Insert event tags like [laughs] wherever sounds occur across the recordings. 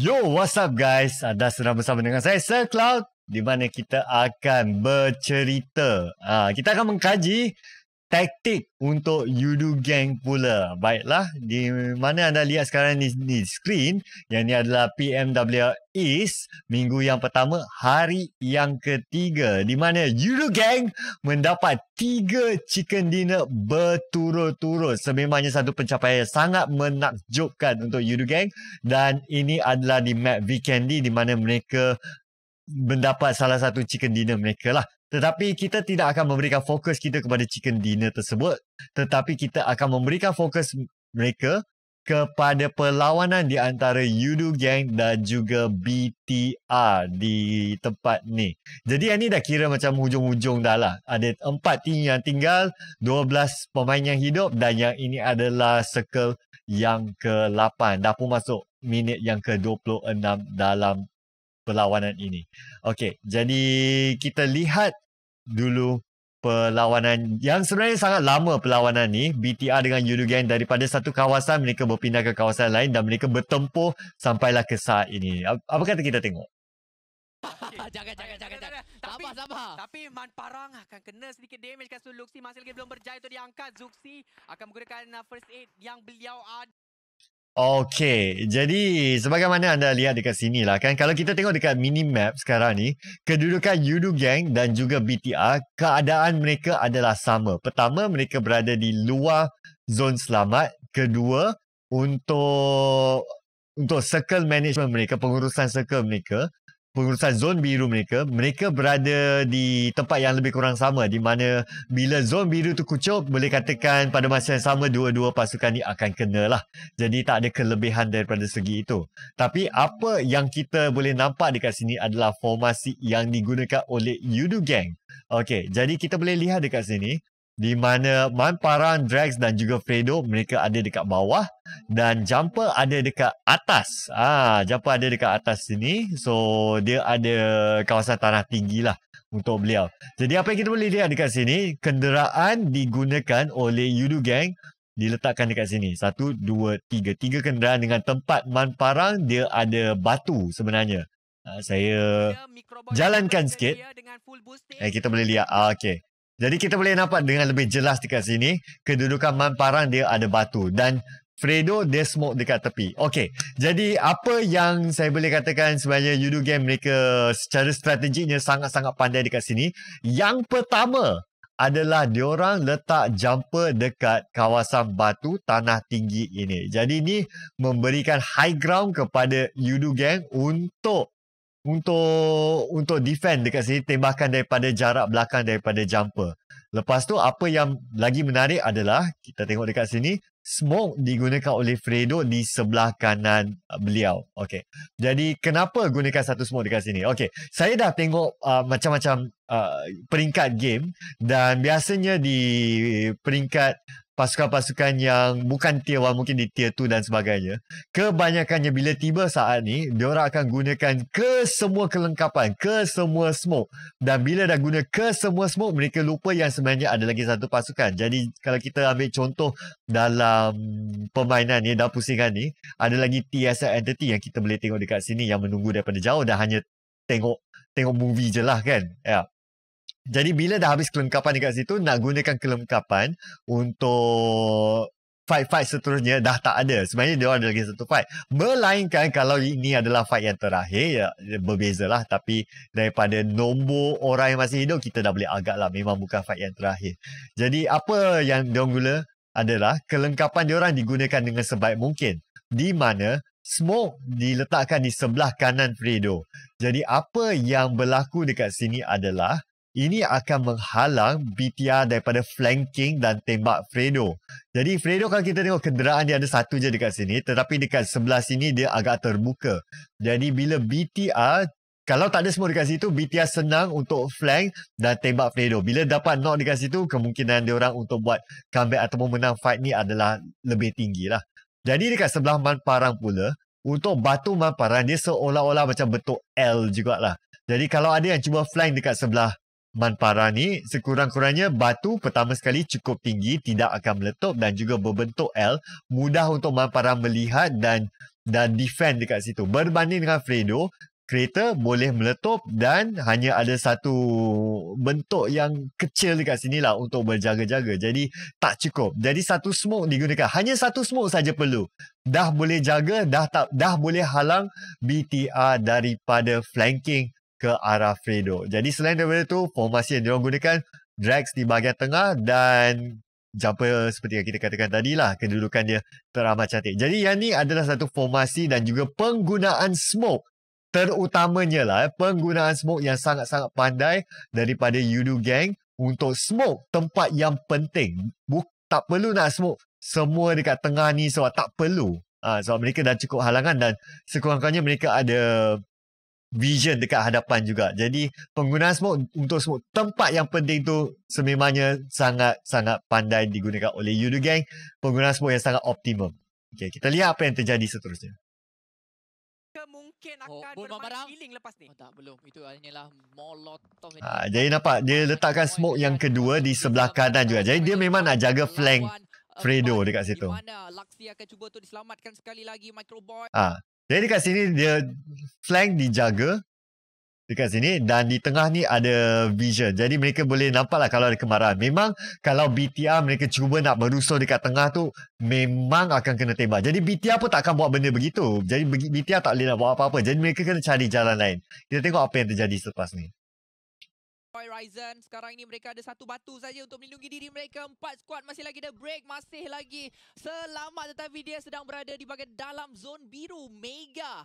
Yo, what's up guys? Anda sedang bersama dengan saya, Sir Cloud. Di mana kita akan bercerita. Ah, kita akan mengkaji taktik untuk Yudu Gang pula. Baiklah, di mana anda lihat sekarang di di screen, yang ini adalah PMW East minggu yang pertama, hari yang ketiga. Di mana Yudu Gang mendapat tiga chicken dinner berturut-turut. Sememangnya satu pencapaian yang sangat menakjubkan untuk Yudu Gang. Dan ini adalah di map Vikendi di mana mereka mendapat salah satu chicken dinner mereka lah. Tetapi kita tidak akan memberikan fokus kita kepada chicken dinner tersebut. Tetapi kita akan memberikan fokus mereka kepada perlawanan di antara Yudu Gang dan juga BTR di tempat ni. Jadi yang ni dah kira macam hujung-hujung dah lah. Ada empat team yang tinggal, dua belas pemain yang hidup dan yang ini adalah circle yang ke-8. Dah pun masuk minit yang ke-26 dalam perlawanan ini. Okey, jadi kita lihat dulu perlawanan yang sebenarnya sangat lama perlawanan ni BTR dengan Yulu Gang daripada satu kawasan mereka berpindah ke kawasan lain dan mereka bertempur sampailah ke saat ini. Apa kata kita tengok? Jaga [laughs] jaga jaga jaga. Tapi sabar. Tapi Man Parang akan kena sedikit damage kat Luxi masih lagi belum berjaya untuk diangkat. Zuxi akan menggunakan uh, first aid yang beliau ada. Okay, jadi sebagaimana anda lihat dekat sini lah kan, kalau kita tengok dekat minimap sekarang ni, kedudukan Yudu Gang dan juga BTR, keadaan mereka adalah sama. Pertama, mereka berada di luar zon selamat. Kedua, untuk untuk circle management mereka, pengurusan circle mereka, pengurusan zon biru mereka, mereka berada di tempat yang lebih kurang sama di mana bila zon biru tu kucuk, boleh katakan pada masa yang sama dua-dua pasukan ni akan kena lah. Jadi tak ada kelebihan daripada segi itu. Tapi apa yang kita boleh nampak dekat sini adalah formasi yang digunakan oleh Yudu Gang. Okey, jadi kita boleh lihat dekat sini di mana Manparan, Drax dan juga Fredo mereka ada dekat bawah dan Jumper ada dekat atas. Ah, Jumper ada dekat atas sini. So dia ada kawasan tanah tinggi lah untuk beliau. Jadi apa yang kita boleh lihat dekat sini, kenderaan digunakan oleh Yudu Gang diletakkan dekat sini. Satu, dua, tiga. Tiga kenderaan dengan tempat Manparang dia ada batu sebenarnya. Ah, saya jalankan sikit. Eh, kita boleh lihat. Ah, okay. Jadi kita boleh nampak dengan lebih jelas dekat sini, kedudukan Man Parang dia ada batu dan Fredo dia smoke dekat tepi. Okey. Jadi apa yang saya boleh katakan sebenarnya Yudu Game mereka secara strateginya sangat-sangat pandai dekat sini. Yang pertama adalah diorang letak jumper dekat kawasan batu tanah tinggi ini. Jadi ini memberikan high ground kepada Yudu Gang untuk untuk untuk defend dekat sini tembakan daripada jarak belakang daripada jumper. Lepas tu apa yang lagi menarik adalah kita tengok dekat sini smoke digunakan oleh Fredo di sebelah kanan uh, beliau. Okey. Jadi kenapa gunakan satu smoke dekat sini? Okey. Saya dah tengok uh, macam-macam uh, peringkat game dan biasanya di peringkat pasukan-pasukan yang bukan tier 1 mungkin di tier 2 dan sebagainya kebanyakannya bila tiba saat ni diorang akan gunakan ke semua kelengkapan ke semua smoke dan bila dah guna ke semua smoke mereka lupa yang sebenarnya ada lagi satu pasukan jadi kalau kita ambil contoh dalam permainan ni dan pusingan ni ada lagi TSL entity yang kita boleh tengok dekat sini yang menunggu daripada jauh dah hanya tengok tengok movie je lah kan ya yeah. Jadi bila dah habis kelengkapan dekat situ, nak gunakan kelengkapan untuk fight-fight seterusnya dah tak ada. Sebenarnya dia ada lagi satu fight. Melainkan kalau ini adalah fight yang terakhir, ya, ya berbeza lah. Tapi daripada nombor orang yang masih hidup, kita dah boleh agak lah. Memang bukan fight yang terakhir. Jadi apa yang dia gula adalah kelengkapan dia orang digunakan dengan sebaik mungkin. Di mana smoke diletakkan di sebelah kanan Fredo. Jadi apa yang berlaku dekat sini adalah ini akan menghalang BTR daripada flanking dan tembak Fredo. Jadi Fredo kalau kita tengok kenderaan dia ada satu je dekat sini tetapi dekat sebelah sini dia agak terbuka. Jadi bila BTR kalau tak ada semua dekat situ BTR senang untuk flank dan tembak Fredo. Bila dapat knock dekat situ kemungkinan dia orang untuk buat comeback atau menang fight ni adalah lebih tinggi lah. Jadi dekat sebelah Man Parang pula untuk batu Man Parang dia seolah-olah macam bentuk L jugalah. Jadi kalau ada yang cuba flank dekat sebelah Manpara ni sekurang-kurangnya batu pertama sekali cukup tinggi tidak akan meletup dan juga berbentuk L mudah untuk Manpara melihat dan dan defend dekat situ berbanding dengan Fredo kereta boleh meletup dan hanya ada satu bentuk yang kecil dekat sini lah untuk berjaga-jaga. Jadi tak cukup. Jadi satu smoke digunakan. Hanya satu smoke saja perlu. Dah boleh jaga, dah tak, dah boleh halang BTR daripada flanking ke arah Fredo. Jadi selain daripada itu, formasi yang diorang gunakan, Drax di bahagian tengah dan jumper seperti yang kita katakan tadi lah, kedudukan dia teramat cantik. Jadi yang ni adalah satu formasi dan juga penggunaan smoke. Terutamanya lah eh, penggunaan smoke yang sangat-sangat pandai daripada Yudu Gang untuk smoke tempat yang penting. Buk, tak perlu nak smoke semua dekat tengah ni sebab tak perlu. Ha, sebab mereka dah cukup halangan dan sekurang-kurangnya mereka ada vision dekat hadapan juga. Jadi penggunaan smoke untuk semua tempat yang penting tu sememangnya sangat-sangat pandai digunakan oleh Yudu Gang. Penggunaan smoke yang sangat optimum. Okay, kita lihat apa yang terjadi seterusnya. Mungkin oh, akan oh, bermain healing lepas ni. Oh, tak, belum. Itu hanyalah molotov. Ha, jadi nampak dia letakkan smoke yang kedua di sebelah kanan juga. Jadi dia memang nak jaga flank eh, Fredo dekat situ. mana Laksi akan cuba diselamatkan sekali lagi Microboy. ha, jadi kat sini dia flank dijaga dekat sini dan di tengah ni ada vision. Jadi mereka boleh nampak lah kalau ada kemarahan. Memang kalau BTR mereka cuba nak merusuh dekat tengah tu memang akan kena tembak. Jadi BTR pun tak akan buat benda begitu. Jadi BTR tak boleh nak buat apa-apa. Jadi mereka kena cari jalan lain. Kita tengok apa yang terjadi selepas ni sampai Ryzen. Sekarang ini mereka ada satu batu saja untuk melindungi diri mereka. Empat squad masih lagi ada break. Masih lagi selamat tetapi dia sedang berada di bagian dalam zon biru. Mega.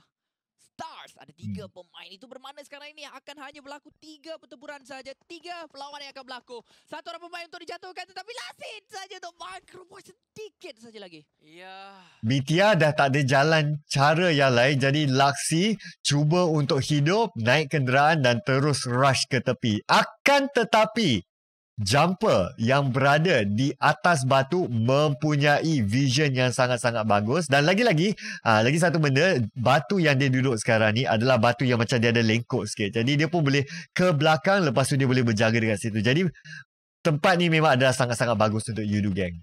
Stars ada tiga hmm. pemain itu bermakna sekarang ini akan hanya berlaku tiga pertempuran saja tiga perlawanan yang akan berlaku satu orang pemain untuk dijatuhkan tetapi lasit saja untuk Microboy sedikit saja lagi ya Mitya dah tak ada jalan cara yang lain jadi Laksi cuba untuk hidup naik kenderaan dan terus rush ke tepi akan tetapi jumper yang berada di atas batu mempunyai vision yang sangat-sangat bagus dan lagi-lagi aa, ah, lagi satu benda batu yang dia duduk sekarang ni adalah batu yang macam dia ada lengkok sikit jadi dia pun boleh ke belakang lepas tu dia boleh berjaga dekat situ jadi tempat ni memang adalah sangat-sangat bagus untuk you gang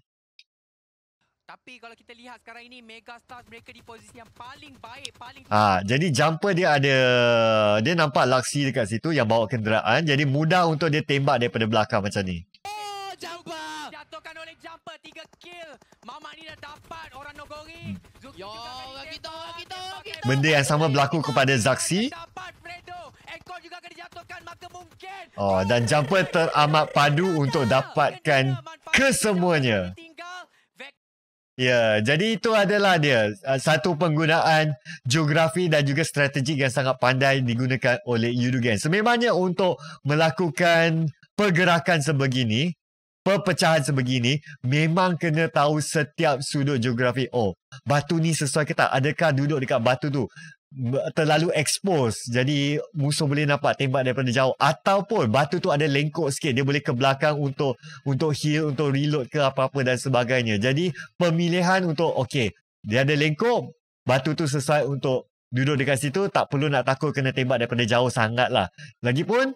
tapi kalau kita lihat sekarang ini Megastars mereka di posisi yang paling baik paling ha, Jadi jumper dia ada Dia nampak Luxy dekat situ yang bawa kenderaan Jadi mudah untuk dia tembak daripada belakang macam ni Oh jumper Jatuhkan oleh jumper 3 kill Mamak ni dah dapat orang Nogori hmm. Zuki Yo, kita, kita, kita, Benda yang sama berlaku kepada Zaksi. Oh dan jumper teramat padu untuk dapatkan kesemuanya. Ya, jadi itu adalah dia ah, satu penggunaan geografi dan juga strategi yang sangat pandai digunakan oleh Yudugen. Sememangnya untuk melakukan pergerakan sebegini, perpecahan sebegini, memang kena tahu setiap sudut geografi. Oh, batu ni sesuai ke tak? Adakah duduk dekat batu tu? terlalu expose jadi musuh boleh nampak tembak daripada jauh ataupun batu tu ada lengkok sikit dia boleh ke belakang untuk untuk heal untuk reload ke apa-apa dan sebagainya jadi pemilihan untuk okey dia ada lengkok batu tu sesuai untuk duduk dekat situ tak perlu nak takut kena tembak daripada jauh sangat lah lagipun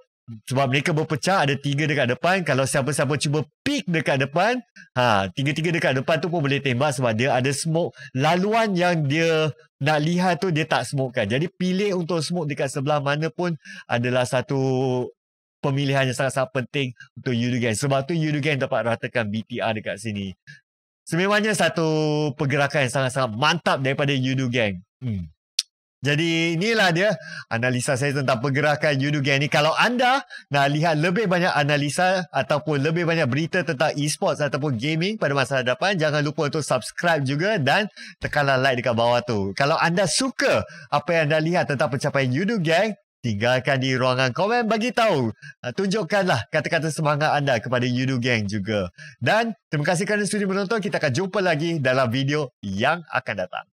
sebab mereka berpecah ada tiga dekat depan kalau siapa-siapa cuba pick dekat depan ha tiga-tiga dekat depan tu pun boleh tembak sebab dia ada smoke laluan yang dia nak lihat tu dia tak smoke kan jadi pilih untuk smoke dekat sebelah mana pun adalah satu pemilihan yang sangat-sangat penting untuk Yudugan sebab tu Yudugan dapat ratakan BTR dekat sini sememangnya satu pergerakan yang sangat-sangat mantap daripada Yudugan hmm jadi inilah dia analisa saya tentang pergerakan Unigang ni. Kalau anda nak lihat lebih banyak analisa ataupun lebih banyak berita tentang e esports ataupun gaming pada masa hadapan, jangan lupa untuk subscribe juga dan tekanlah like dekat bawah tu. Kalau anda suka apa yang anda lihat tentang pencapaian Unigang, tinggalkan di ruangan komen bagi tahu. Ah, tunjukkanlah kata-kata semangat anda kepada Unigang juga. Dan terima kasih kerana sudah menonton. Kita akan jumpa lagi dalam video yang akan datang.